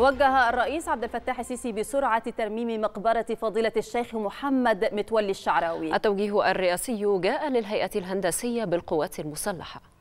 وجه الرئيس عبد الفتاح السيسي بسرعة ترميم مقبرة فضيلة الشيخ محمد متولي الشعراوي التوجيه الرئاسي جاء للهيئة الهندسية بالقوات المسلحة